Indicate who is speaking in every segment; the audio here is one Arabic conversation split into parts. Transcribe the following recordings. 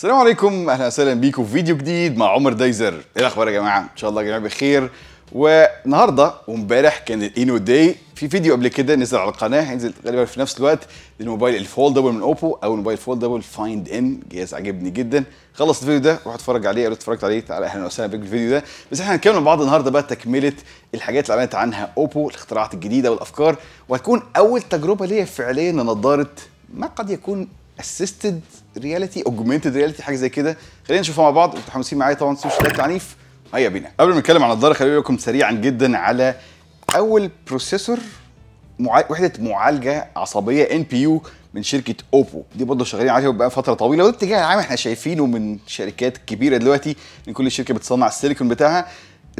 Speaker 1: السلام عليكم اهلا وسهلا بيكم في فيديو جديد مع عمر دايزر ايه الاخبار يا جماعه ان شاء الله يا جماعه بخير والنهارده وامبارح كان الانو داي في فيديو قبل كده نزل على القناه هينزل غالبا في نفس الوقت للموبايل الفولدبل من اوبو او الموبايل الفولدبل فايند ان جهاز عجبني جدا خلص الفيديو ده روح اتفرج عليه لو اتفرجت عليه تعالى اهلا وسهلا بيك بالفيديو ده بس احنا هنكمل مع بعض النهارده بقى تكمله الحاجات اللي عملت عنها اوبو الاختراعات الجديده والافكار وهتكون اول تجربه ليا فعليا لنضاره ما قد يكون اسيستد رياليتي اوجمنتد رياليتي حاجه زي كده خلينا نشوفها مع بعض متحمسين معايا طبعا سوشي لاب عنيف هيا بينا قبل ما نتكلم عن النضاره خليني اقول لكم سريعا جدا على اول بروسيسور مع... وحده معالجه عصبيه ان بي يو من شركه اوبو دي برضه شغالين عليها بقى فتره طويله وده الاتجاه العام احنا شايفينه من شركات كبيره دلوقتي ان كل شركه بتصنع السيليكون بتاعها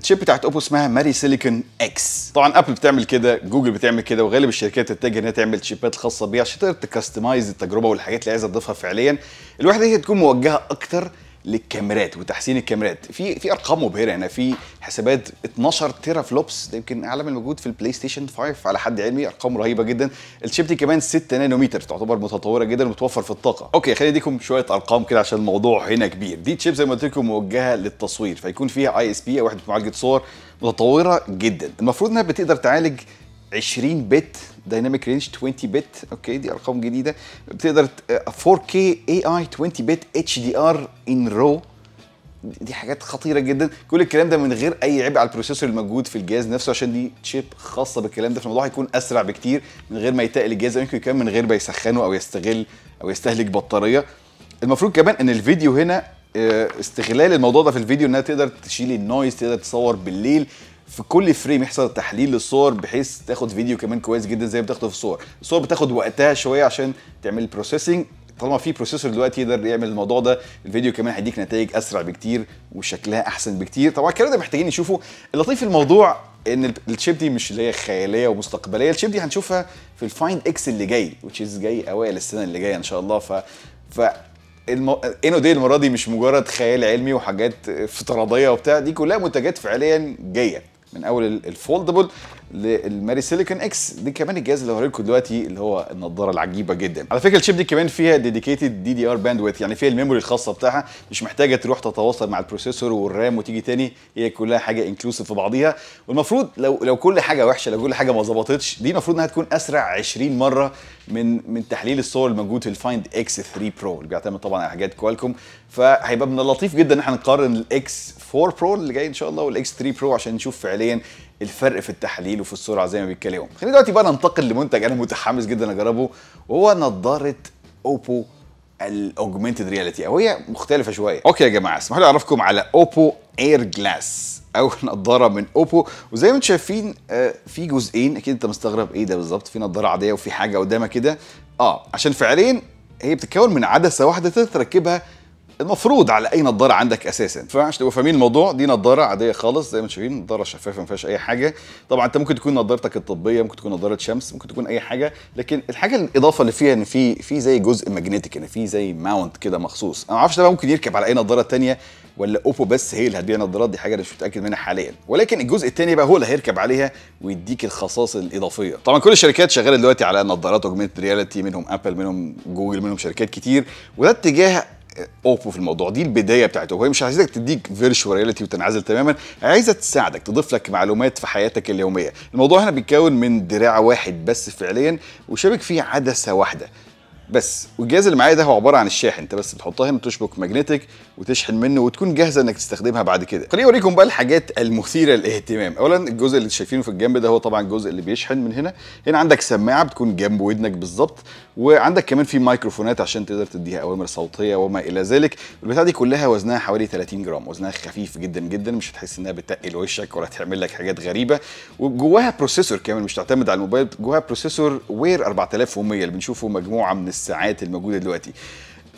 Speaker 1: الشيب بتاعت اوبو اسمها ماري سيليكون اكس طبعا ابل بتعمل كده جوجل بتعمل كده وغالب الشركات تتجه انها تعمل شيبات خاصه بيها عشان تقدر تكستمايز التجربه والحاجات اللي عايزه تضيفها فعليا الواحده دي تكون موجهه اكتر للكاميرات وتحسين الكاميرات في في ارقام مبهره هنا في حسابات 12 تيرا فلوبس ده يمكن اعلى من الموجود في البلاي ستيشن 5 على حد علمي ارقام رهيبه جدا الشيب دي كمان 6 نانومتر تعتبر متطوره جدا وتوفر في الطاقه اوكي خلينا اديكم شويه ارقام كده عشان الموضوع هنا كبير دي تشيب زي ما قلت لكم موجهه للتصوير فيكون فيها اي اس بي او وحده معالجه صور متطوره جدا المفروض انها بتقدر تعالج 20 بت دايناميك رينج 20 بت اوكي دي ارقام جديده بتقدر 4K AI 20 بت HDR ان رو دي حاجات خطيره جدا كل الكلام ده من غير اي عبء على البروسيسور الموجود في الجهاز نفسه عشان دي تشيب خاصه بالكلام ده فالموضوع هيكون اسرع بكتير من غير ما يتقل الجهاز يمكن يكون من غير ما يسخنه او يستغل او يستهلك بطاريه المفروض كمان ان الفيديو هنا آه، استغلال الموضوع ده في الفيديو انها تقدر تشيل النويز تقدر تصور بالليل في كل فريم يحصل تحليل للصور بحيث تاخد فيديو كمان كويس جدا زي ما بتاخده في الصور الصور بتاخد وقتها شويه عشان تعمل بروسيسنج طالما في بروسيسور دلوقتي يقدر يعمل الموضوع ده الفيديو كمان هيديك نتائج اسرع بكتير وشكلها احسن بكتير طبعا الكلام ده محتاجين نشوفه اللطيف في الموضوع ان الشيب دي مش اللي هي خياليه ومستقبليه الشيب دي هنشوفها في الفايند اكس اللي جاي وتشيز جاي اوائل السنه اللي جايه ان شاء الله ف ف المو... انو دي المره دي مش مجرد خيال علمي وحاجات افتراضيه وبتاع دي كلها منتجات فعليا جايه من اول الفولدبل للماري سيليكون اكس دي كمان الجهاز اللي هوريكم دلوقتي اللي هو النضاره العجيبه جدا على فكره الشيب دي كمان فيها ديديكيتد دي دي ار باندويت يعني فيها الميموري الخاصه بتاعها مش محتاجه تروح تتواصل مع البروسيسور والرام وتيجي تاني هي كلها حاجه انكلوسيف في بعضيها والمفروض لو لو كل حاجه وحشه لو كل حاجه ما ظبطتش دي المفروض انها تكون اسرع 20 مره من من تحليل الصور الموجود في الفايند اكس 3 برو اللي بيعتمد طبعا على حاجات كوالكم فهيبقى من اللطيف جدا ان احنا نقارن الاكس 4 برو اللي جاي ان شاء الله والاكس 3 برو عشان نشوف فعليا الفرق في التحليل وفي السرعه زي ما بيتكلموا خلينا دلوقتي بقى ننتقل لمنتج انا متحمس جدا اجربه وهو نظاره اوبو الاوجمنتد رياليتي او هي مختلفه شويه اوكي يا جماعه اسمحوا لي اعرفكم على اوبو اير جلاس او نظاره من اوبو وزي ما انتم شايفين آه، في جزئين اكيد انت مستغرب ايه ده بالظبط في نظاره عاديه وفي حاجه قدامها كده اه عشان فعليا هي بتتكون من عدسه واحده تقدر تركبها المفروض على اي نظاره عندك اساسا فعشان تبقوا فاهمين الموضوع دي نظاره عاديه خالص زي ما انتم شايفين نظاره شفافه ما فيهاش اي حاجه طبعا انت ممكن تكون نظارتك الطبيه ممكن تكون نظاره شمس ممكن تكون اي حاجه لكن الحاجه الاضافه اللي فيها ان في في زي جزء ماجنتيك ان يعني في زي ماونت كده مخصوص انا ما اعرفش ده ممكن يركب على اي نظاره ثانيه ولا اوبو بس هي اللي هتبيع نظارات دي حاجه انا مش متاكد منها حاليا ولكن الجزء الثاني بقى هو اللي هيركب عليها ويديك الخصائص الاضافيه طبعا كل الشركات شغاله دلوقتي على نظارات اوجمنتد رياليتي منهم ابل منهم جوجل منهم شركات كتير وده اتجاه اوبو في الموضوع دي البدايه بتاعته وهي مش عايزك تديك فيرتشوال رياليتي وتنعزل تماما عايزه تساعدك تضيف لك معلومات في حياتك اليوميه الموضوع هنا بيتكون من دراع واحد بس فعليا وشابك فيه عدسه واحده بس والجهاز اللي معايا ده هو عباره عن الشاحن انت بس بتحطها هنا وتشبك ماجنتيك وتشحن منه وتكون جاهزه انك تستخدمها بعد كده خليني اوريكم بقى الحاجات المثيره للاهتمام اولا الجزء اللي شايفينه في الجنب ده هو طبعا الجزء اللي بيشحن من هنا هنا عندك سماعه بتكون جنب ودنك بالظبط وعندك كمان في مايكروفونات عشان تقدر تديها اوامر صوتيه وما الى ذلك البتاع دي كلها وزنها حوالي 30 جرام وزنها خفيف جدا جدا مش هتحس انها بتقل وشك ولا تعمل لك حاجات غريبه وجواها بروسيسور كمان مش تعتمد على الموبايل جواها بروسيسور وير 4100 اللي بنشوفه مجموعه من الساعات الموجوده دلوقتي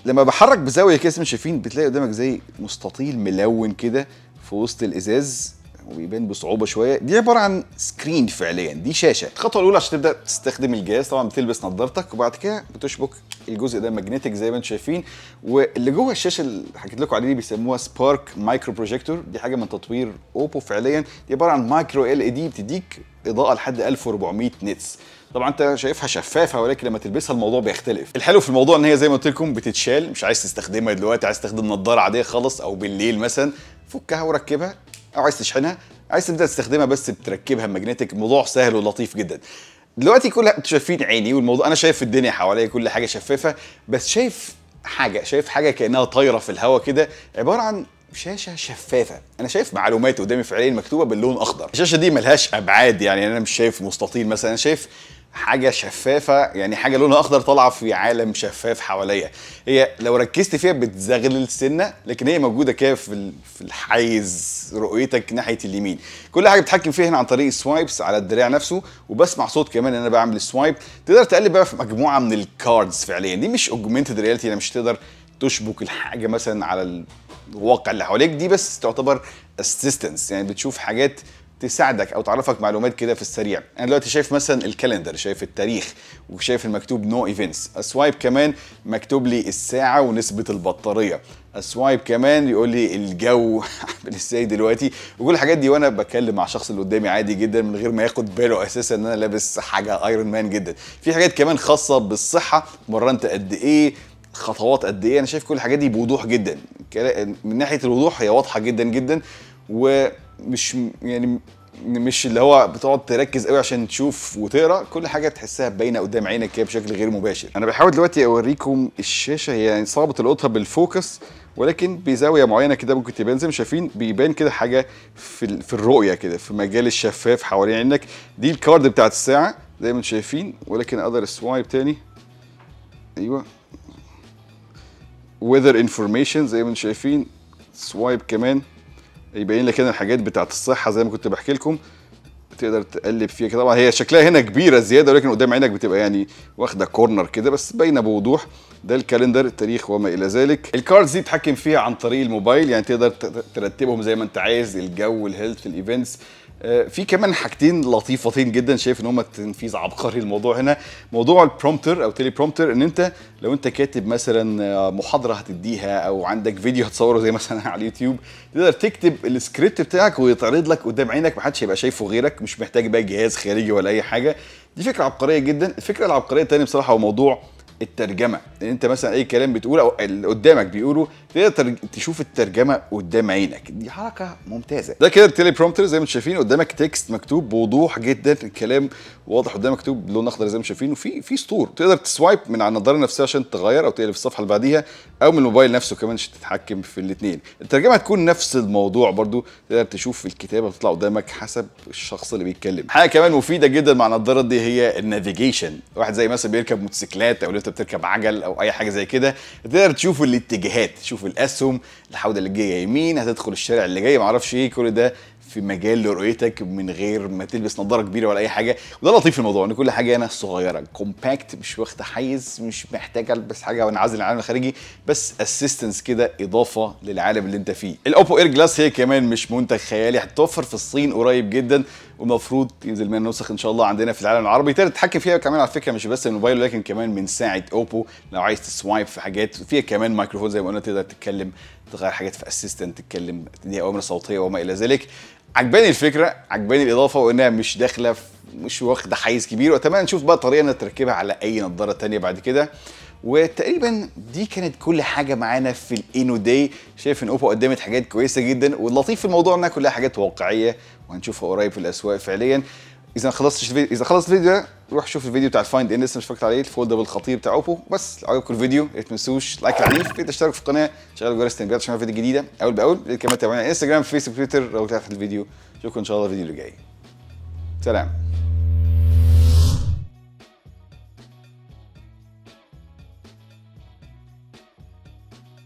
Speaker 1: لما بحرك بزاويه كده شايفين بتلاقي قدامك زي مستطيل ملون كده في وسط الازاز وبيبان بصعوبه شويه دي عباره عن سكرين فعليا دي شاشه الخطوه الاولى عشان تبدا تستخدم الجهاز طبعا بتلبس نظارتك وبعد كده بتشبك الجزء ده ماجنتيك زي ما انتم شايفين واللي جوه الشاشه اللي حكيت لكم عليه بيسموها سبارك مايكرو بروجيكتور دي حاجه من تطوير اوبو فعليا دي عباره عن مايكرو ال اي دي بتديك اضاءه لحد 1400 نتس طبعا انت شايفها شفافه ولكن لما تلبسها الموضوع بيختلف الحلو في الموضوع ان هي زي ما قلت لكم بتتشال مش عايز تستخدمها دلوقتي عايز تستخدم نظاره عاديه خالص او بالليل مثلا فكها وركبها او عايز تشحنها عايز تبدا تستخدمها بس بتركبها ماجنتيك موضوع سهل ولطيف جدا دلوقتي كلها انتوا شايفين عيني والموضوع انا شايف الدنيا حواليا كل حاجه شفافه بس شايف حاجه شايف حاجه كانها طايره في الهواء كده عباره عن شاشه شفافه انا شايف معلومات قدامي فعليا مكتوبه باللون اخضر الشاشه دي ملهاش ابعاد يعني انا مش شايف مستطيل مثلا انا شايف حاجه شفافه يعني حاجه لونها اخضر طالعه في عالم شفاف حواليها هي لو ركزت فيها بتزغلل سنه لكن هي موجوده كده في في الحيز رؤيتك ناحيه اليمين كل حاجه بتحكم فيها هنا عن طريق السوايبس على الدراع نفسه وبسمع صوت كمان ان انا بعمل سوايب تقدر تقلب بقى في مجموعه من الكاردز فعليا دي مش اوجمنتد رياليتي انا مش تقدر تشبك الحاجه مثلا على الواقع اللي حواليك دي بس تعتبر اسيستنس يعني بتشوف حاجات تساعدك او تعرفك معلومات كده في السريع انا دلوقتي شايف مثلا الكالندر شايف التاريخ وشايف المكتوب نو ايفنتس اسوايب كمان مكتوب لي الساعه ونسبه البطاريه اسوايب كمان يقول لي الجو عامل ازاي دلوقتي وكل الحاجات دي وانا بتكلم مع الشخص اللي قدامي عادي جدا من غير ما ياخد باله اساسا ان انا لابس حاجه ايرون مان جدا في حاجات كمان خاصه بالصحه مرنت قد ايه خطوات قد ايه انا شايف كل الحاجات دي بوضوح جدا من ناحيه الوضوح هي واضحه جدا جدا و مش يعني مش اللي هو بتقعد تركز قوي عشان تشوف وتقرا كل حاجه تحسها باينه قدام عينك كده بشكل غير مباشر انا بحاول دلوقتي اوريكم الشاشه هي يعني صعبه القطها بالفوكس ولكن بزاويه معينه كده ممكن تبان زي ما شايفين بيبان كده حاجه في في الرؤيه كده في مجال الشفاف حوالين عينك دي الكارد بتاعت الساعه زي ما انتم شايفين ولكن اقدر اسوايب تاني ايوه ويذر انفورميشن زي ما انتم شايفين سوايب كمان يبين لك هنا الحاجات بتاعت الصحه زي ما كنت بحكي لكم تقدر تقلب فيها كده طبعا هي شكلها هنا كبيره زياده ولكن قدام عينك بتبقى يعني واخده كورنر كده بس باينه بوضوح ده الكالندر التاريخ وما الى ذلك الكاردز دي تحكم فيها عن طريق الموبايل يعني تقدر ترتبهم زي ما انت عايز الجو الهيلث الايفنتس آه، في كمان حاجتين لطيفتين جدا شايف ان هم تنفيذ عبقري الموضوع هنا موضوع البرومتر او تيلي برومتر ان انت لو انت كاتب مثلا آه، محاضره هتديها او عندك فيديو هتصوره زي مثلا على اليوتيوب تقدر تكتب السكريبت بتاعك ويتعرض لك قدام عينك محدش هيبقى شايفه غيرك مش محتاج بقى جهاز خارجي ولا اي حاجه دي فكره عبقريه جدا الفكره العبقريه الثانيه بصراحه هو موضوع الترجمه ان انت مثلا اي كلام بتقول او اللي قدامك بيقوله تقدر تشوف الترجمه قدام عينك دي حركه ممتازه ده كده التلي برومتر زي ما انتم شايفين قدامك تكست مكتوب بوضوح جدا الكلام واضح قدامك مكتوب بلون اخضر زي ما انتم شايفين وفي في سطور تقدر تسوايب من على النضاره نفسها عشان تغير او تقلب الصفحه اللي بعديها او من الموبايل نفسه كمان عشان تتحكم في الاثنين الترجمه هتكون نفس الموضوع برضو تقدر تشوف الكتابه بتطلع قدامك حسب الشخص اللي بيتكلم حاجه كمان مفيده جدا مع النضاره دي هي النافيجيشن واحد زي مثلا بيركب موتوسيكلات او بتركب عجل او اي حاجه زي كده تقدر تشوف الاتجاهات تشوف الاسهم الحوده اللي جايه يمين هتدخل الشارع اللي جاي معرفش ايه كل ده في مجال لرؤيتك من غير ما تلبس نظاره كبيره ولا اي حاجه وده لطيف في الموضوع ان كل حاجه هنا صغيره كومباكت مش واخده حيز مش محتاج البس حاجه وانعزل العالم الخارجي بس اسيستنس كده اضافه للعالم اللي انت فيه الاوبو اير جلاس هي كمان مش منتج خيالي هتتوفر في الصين قريب جدا ومفروض ينزل منها نسخ ان شاء الله عندنا في العالم العربي تقدر تتحكم فيها كمان على فكره مش بس الموبايل ولكن كمان من ساعه اوبو لو عايز تسوايب في حاجات فيها كمان مايكروفون زي ما قلنا تقدر تتكلم تغير حاجات في اسيستنت تتكلم تدي اوامر صوتيه وما الى ذلك عجباني الفكره عجباني الاضافه وانها مش داخله مش واخده حيز كبير واتمنى نشوف بقى طريقه انها تركبها على اي نظاره ثانيه بعد كده وتقريبا دي كانت كل حاجه معانا في الانو داي شايف ان اوبو قدمت حاجات كويسه جدا واللطيف في الموضوع انها كلها حاجات واقعيه وهنشوفها قريب في الاسواق فعليا اذا خلصتش الفيديو اذا خلصت الفيديو ده روح شوف الفيديو بتاع الفايند ان لسه مش فاكر عليه الفولدر بالخطير بتاع اوبو بس لو عجبكم الفيديو ما تنسوش لايك العنيف تشتركوا في القناه شغل جرس التنبيهات عشان فيديو جديده اول باول كمان تابعونا انستغرام فيسبوك تويتر لو تحت الفيديو اشوفكم ان شاء الله الفيديو اللي جاي سلام